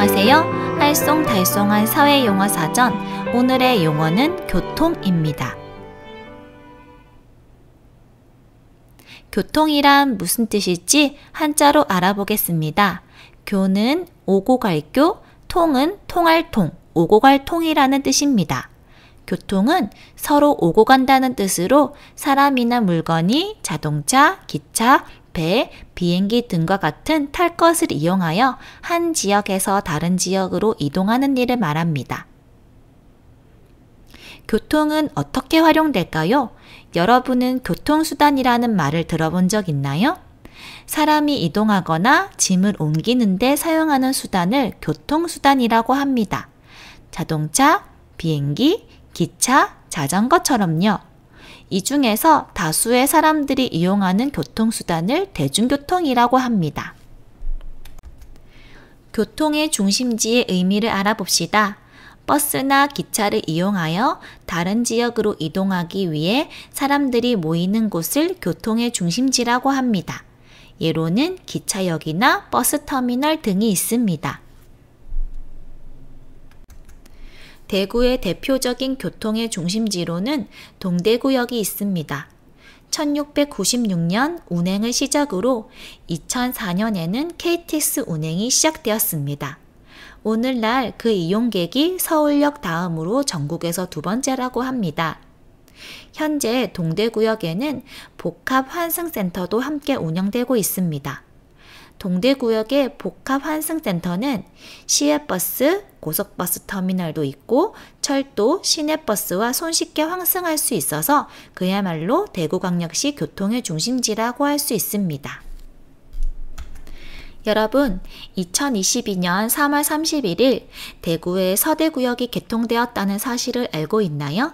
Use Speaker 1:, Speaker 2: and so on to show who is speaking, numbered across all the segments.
Speaker 1: 안녕하세요. 할쏭달쏭한 사회용어 사전. 오늘의 용어는 교통입니다. 교통이란 무슨 뜻일지 한자로 알아보겠습니다. 교는 오고 갈 교, 통은 통할 통, 오고 갈 통이라는 뜻입니다. 교통은 서로 오고 간다는 뜻으로 사람이나 물건이 자동차, 기차, 배, 비행기 등과 같은 탈 것을 이용하여 한 지역에서 다른 지역으로 이동하는 일을 말합니다. 교통은 어떻게 활용될까요? 여러분은 교통수단이라는 말을 들어본 적 있나요? 사람이 이동하거나 짐을 옮기는데 사용하는 수단을 교통수단이라고 합니다. 자동차, 비행기, 기차, 자전거처럼요. 이 중에서 다수의 사람들이 이용하는 교통수단을 대중교통이라고 합니다. 교통의 중심지의 의미를 알아봅시다. 버스나 기차를 이용하여 다른 지역으로 이동하기 위해 사람들이 모이는 곳을 교통의 중심지라고 합니다. 예로는 기차역이나 버스터미널 등이 있습니다. 대구의 대표적인 교통의 중심지로는 동대구역이 있습니다. 1696년 운행을 시작으로 2004년에는 KTX 운행이 시작되었습니다. 오늘날 그 이용객이 서울역 다음으로 전국에서 두 번째라고 합니다. 현재 동대구역에는 복합환승센터도 함께 운영되고 있습니다. 동대구역의 복합환승센터는 시외버스, 고속버스 터미널도 있고 철도, 시내버스와 손쉽게 환승할 수 있어서 그야말로 대구광역시 교통의 중심지라고 할 수 있습니다. 여러분, 2022년 3월 31일 대구의 서대구역이 개통되었다는 사실을 알고 있나요?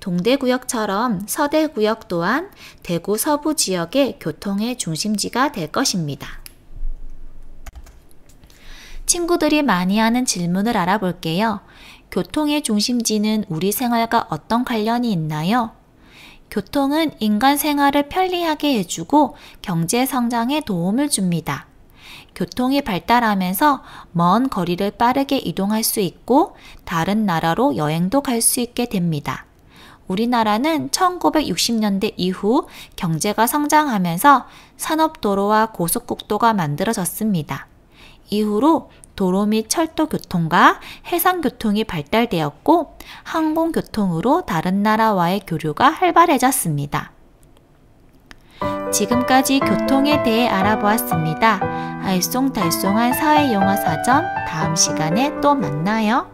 Speaker 1: 동대구역처럼 서대구역 또한 대구 서부 지역의 교통의 중심지가 될 것입니다. 친구들이 많이 하는 질문을 알아볼게요. 교통의 중심지는 우리 생활과 어떤 관련이 있나요? 교통은 인간 생활을 편리하게 해주고 경제 성장에 도움을 줍니다. 교통이 발달하면서 먼 거리를 빠르게 이동할 수 있고 다른 나라로 여행도 갈 수 있게 됩니다. 우리나라는 1960년대 이후 경제가 성장하면서 산업도로와 고속국도가 만들어졌습니다. 이후로 도로 및 철도 교통과 해상 교통이 발달되었고 항공 교통으로 다른 나라와의 교류가 활발해졌습니다. 지금까지 교통에 대해 알아보았습니다. 알쏭달쏭한 사회용어 사전 다음 시간에 또 만나요.